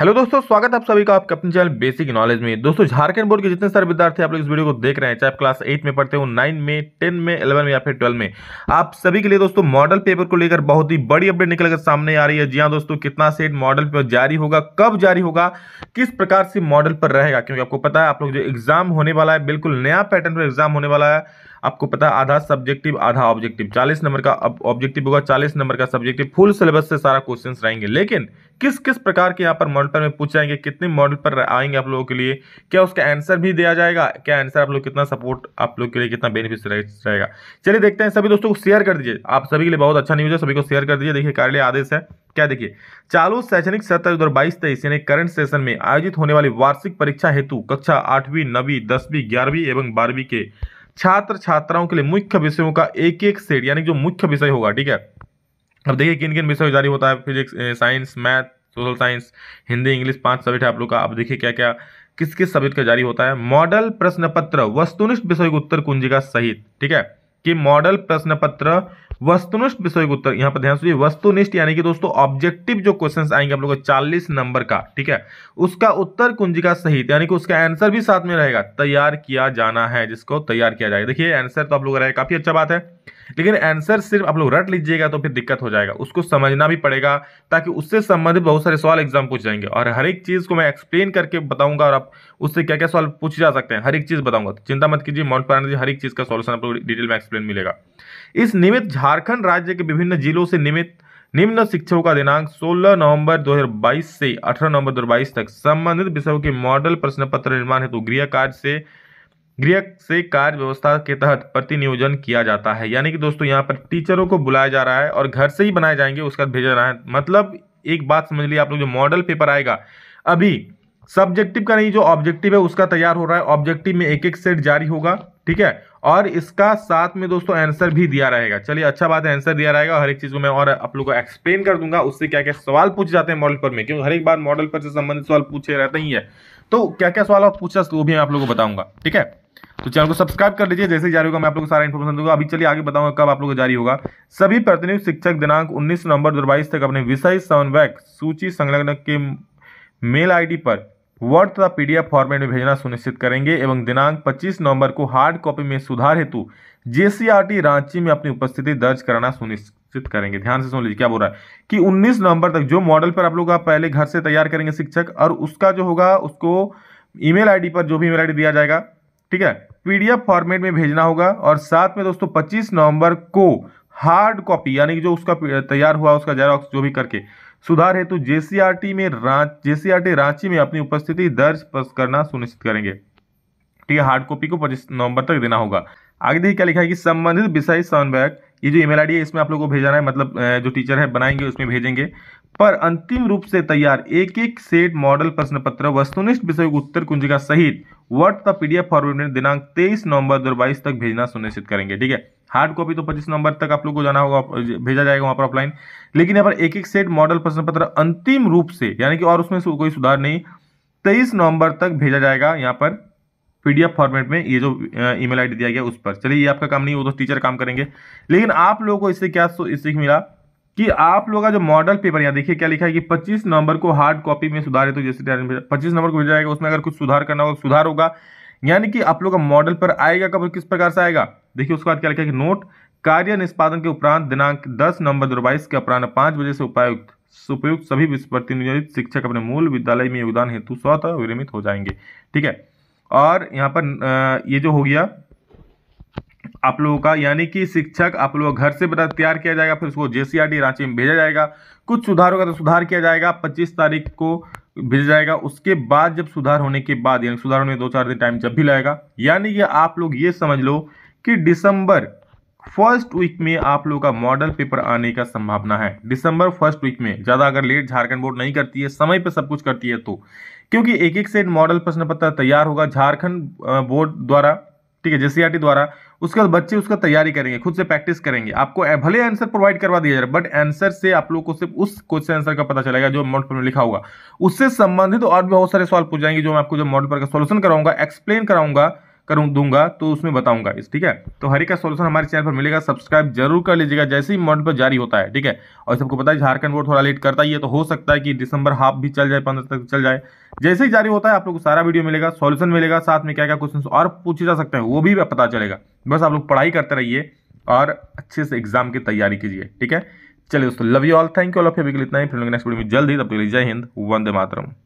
hello दोस्तों स्वागत है आप सभी का आपके अपने चैनल बेसिक नॉलेज में दोस्तों झारखंड बोर्ड के जितने सारे विद्यार्थी आप लोग इस वीडियो को देख रहे हैं चाहे आप क्लास एट में पढ़ते हो नाइन में टेन में इलेवन में या फिर ट्वेल्व में आप सभी के लिए दोस्तों मॉडल पेपर को लेकर बहुत ही बड़ी अपडेट निकलकर सामने आ रही है जी हाँ दोस्तों कितना सेट मॉडल पेपर जारी होगा कब जारी होगा किस प्रकार से मॉडल पर रहेगा क्योंकि आपको पता है आप लोग जो एग्जाम होने वाला है बिल्कुल नया पैटर्न पर एग्जाम होने वाला है आपको पता आधा सब्जेक्टिव आधा ऑब्जेक्टिव चालीस नंबर का ऑब्जेक्टिव होगा चालीस नंबर का सब्जेक्टिव फुल सिलेबस से सारा क्वेश्चन रहेंगे लेकिन किस किस प्रकार के यहाँ पर मॉडल पर में पूछे जाएंगे कितने मॉडल पर आएंगे आप लोगों के लिए क्या उसका आंसर भी दिया जाएगा क्या आंसर आप लोग कितना सपोर्ट आप लोग के लिए कितना बेनिफिट रहेगा चलिए देखते हैं सभी दोस्तों को शेयर कर दीजिए आप सभी के लिए बहुत अच्छा न्यूज़ है सभी को शेयर कर दीजिए देखिए कार्य आदेश है क्या देखिए चालू शैक्षणिक सत्र दो हजार बाईस तेईस यानी करंट सेशन में आयोजित होने वाली वार्षिक परीक्षा हेतु कक्षा आठवीं नवी दसवीं ग्यारहवीं एवं बारहवीं के छात्र छात्राओं के लिए मुख्य विषयों का एक एक सेट यानी जो मुख्य विषय होगा ठीक है अब देखिए किन किन विषय जारी होता है physics science math social science Hindi English पांच सब्जेक्ट है आप लोग का अब देखिए क्या क्या किस किस सब्जेक्ट का जारी होता है मॉडल प्रश्न पत्र वस्तुनिष्ठ विषय उत्तर कुंजिका सहित ठीक है कि मॉडल प्रश्न पत्र वस्तुनिष्ठ विषय उत्तर यहाँ पर ध्यान सुनिए वस्तुनिष्ठ यानी कि दोस्तों ऑब्जेक्टिव जो क्वेश्चंस आएंगे हम लोग 40 नंबर का ठीक है उसका उत्तर कुंजिका सहित यानी कि उसका आंसर भी साथ में रहेगा तैयार किया जाना है जिसको तैयार किया जाएगा देखिए आंसर तो आप लोग रहेगा काफी अच्छा बात है लेकिन आंसर सिर्फ आप लोग रट लीजिएगा तो फिर दिक्कत हो जाएगा उसको समझना भी पड़ेगा ताकि उससे संबंधित बहुत सारे सवाल एग्जाम पूछ जाएंगे और हर एक चीज़ को मैं एक्सप्लेन करके बताऊंगा और आप उससे क्या क्या सवाल पूछ जा सकते हैं हर एक चीज़ बताऊंगा तो चिंता मत कीजिए माउंट जी हर एक चीज़ का सोल्यूशन आप लोग डिटेल में एक्सप्लेन मिलेगा इस निमित्त झारखंड राज्य के विभिन्न जिलों से निमित निम्न शिक्षकों का दिनांक 16 नवंबर 2022 से 18 नवंबर 2022 तक संबंधित विषयों के मॉडल प्रश्न पत्र निर्माण हेतु गृह कार्य से गृह से कार्य व्यवस्था के तहत प्रतिनियोजन किया जाता है यानी कि दोस्तों यहाँ पर टीचरों को बुलाया जा रहा है और घर से ही बनाए जाएंगे उसका भेजा रहा है मतलब एक बात समझ लीजिए आप लोग जो मॉडल पेपर आएगा अभी सब्जेक्टिव का नहीं जो ऑब्जेक्टिव है उसका तैयार हो रहा है ऑब्जेक्टिव में एक एक सेट जारी होगा ठीक है और इसका साथ में दोस्तों आंसर भी दिया रहेगा चलिए अच्छा बात है आंसर दिया रहेगा हर एक चीज़ को मैं और आप लोग को एक्सप्लेन कर दूंगा उससे क्या क्या सवाल पूछ जाते हैं मॉडल पर में क्योंकि हर एक बार मॉडल पर से संबंधित सवाल पूछे रहते ही है तो क्या क्या सवाल आप पूछा वो भी मैं आप लोग को बताऊंगा ठीक है तो चैनल को सब्सक्राइब कर लीजिए जैसे जारी होगा मैं आप लोग को सारा इन्फॉर्मेशन दूंगा अभी चलिए आगे बताऊंगा कब आप लोग को जारी होगा सभी प्रतिनिधि शिक्षक दिनांक 19 नवंबर दो तक अपने विषय समन्वयक सूची संलग्न के मेल आईडी पर वर्ड तथा पीडीएफ फॉर्मेट में भेजना सुनिश्चित करेंगे एवं दिनांक 25 नवंबर को हार्ड कॉपी में सुधार हेतु जेसीआरटी रांची में अपनी उपस्थिति दर्ज कराना सुनिश्चित करेंगे ध्यान से सुन लीजिए क्या बोल रहा है कि 19 नवंबर तक जो मॉडल पर आप लोग आप पहले घर से तैयार करेंगे शिक्षक और उसका जो होगा उसको ईमेल मेल पर जो भी ई मेल दिया जाएगा ठीक है पी फॉर्मेट में भेजना होगा और साथ में दोस्तों पच्चीस नवंबर को हार्ड कॉपी यानी कि जो उसका तैयार हुआ उसका जेरोक्स जो भी करके सुधार हेतु टी में रांच जेसीआरटी रांची में अपनी उपस्थिति दर्ज करना सुनिश्चित करेंगे ठीक है हार्ड कॉपी को पच्चीस नवंबर तक देना होगा आगे देखिए क्या लिखा है कि संबंधित विषय समन्वयक ये जो ईमेल आईडी है इसमें आप लोगों को भेजाना है मतलब जो टीचर है बनाएंगे उसमें भेजेंगे पर अंतिम रूप से तैयार एक एक सेट मॉडल प्रश्न पत्र वस्तुनिष्ठ विषय उत्तर कुंजिका सहित वर्ड का पीडीएफ फॉर्मेट में दिनांक 23 नवंबर दो तक भेजना सुनिश्चित करेंगे ठीक है हार्ड कॉपी तो 25 नवंबर तक आप लोग को जाना होगा भेजा जाएगा वहां पर ऑफलाइन लेकिन यहाँ पर एक एक सेट मॉडल प्रश्न पत्र अंतिम रूप से यानी कि और उसमें कोई सुधार नहीं तेईस नवंबर तक भेजा जाएगा यहाँ पर पी फॉर्मेट में ये जो ईमेल आईडी दिया गया उस पर चलिए ये आपका काम नहीं वो तो टीचर काम करेंगे लेकिन आप लोगों को इससे क्या सीख मिला कि आप लोग का जो मॉडल पेपर यहाँ देखिए क्या लिखा है कि 25 नंबर को हार्ड कॉपी में सुधार तो जैसे पच्चीस नंबर को भेजा जाएगा उसमें अगर कुछ सुधार करना होगा सुधार होगा यानी कि आप लोग का मॉडल पर आएगा कब किस प्रकार से आएगा देखिए उसके बाद क्या लिखा है कि नोट कार्य निष्पादन के उपरांत दिनांक दस नवंबर दो के अपराह पाँच बजे से उपायुक्त उपयुक्त सभी प्रतिनिधित शिक्षक अपने मूल विद्यालय में योगदान हेतु स्वतः विरमित हो जाएंगे ठीक है और यहाँ पर ये जो हो गया आप लोगों का यानी कि शिक्षक आप लोगों घर से बता तैयार किया जाएगा फिर उसको जेसीआरडी रांची में भेजा जाएगा कुछ सुधार होगा तो सुधार किया जाएगा पच्चीस तारीख को भेजा जाएगा उसके बाद जब सुधार होने के बाद यानी सुधार होने दो चार दिन टाइम जब भी लगेगा यानी कि आप लोग ये समझ लो कि दिसंबर फर्स्ट वीक में आप लोगों का मॉडल पेपर आने का संभावना है दिसंबर फर्स्ट वीक में ज़्यादा अगर लेट झारखंड बोर्ड नहीं करती है समय पर सब कुछ करती है तो क्योंकि एक एक सेट मॉडल प्रश्न पत्र तैयार होगा झारखंड बोर्ड द्वारा ठीक है जेसीआरटी द्वारा उसके बाद बच्चे उसका तैयारी करेंगे खुद से प्रैक्टिस करेंगे आपको भले आंसर प्रोवाइड करवा दिया जाए बट आंसर से आप लोग को सिर्फ उस क्वेश्चन आंसर का पता चलेगा जो मॉडल पेपर में लिखा होगा उससे संबंधित तो और भी बहुत सारे सवाल पूछ जाएंगे जो मैं आपको जो मॉडल पेपर का सोल्यूशन कराऊंगा एक्सप्लेन कराऊंगा करूँ दूंगा तो उसमें बताऊंगा इस ठीक है तो हर एक का सोल्यूशन हमारे चैनल पर मिलेगा सब्सक्राइब जरूर कर लीजिएगा जैसे ही मॉडल पर जारी होता है ठीक है और सबको पता है झारखंड बोर्ड थोड़ा लेट करता ही है तो हो सकता है कि दिसंबर हाफ भी चल जाए पंद्रह तक चल जाए जैसे ही जारी होता है आप लोग को सारा वीडियो मिलेगा सोल्यूशन मिलेगा साथ में क्या क्या क्वेश्चन और पूछे जा सकते हैं वो भी पता चलेगा बस आप लोग पढ़ाई करते रहिए और अच्छे से एग्जाम की तैयारी कीजिए ठीक है चलिए दोस्तों love you all thank you all of you इतना ही फिर नेक्स्ट वीडियो में जल्द ही तब तक जय हिंद वंदे मातरम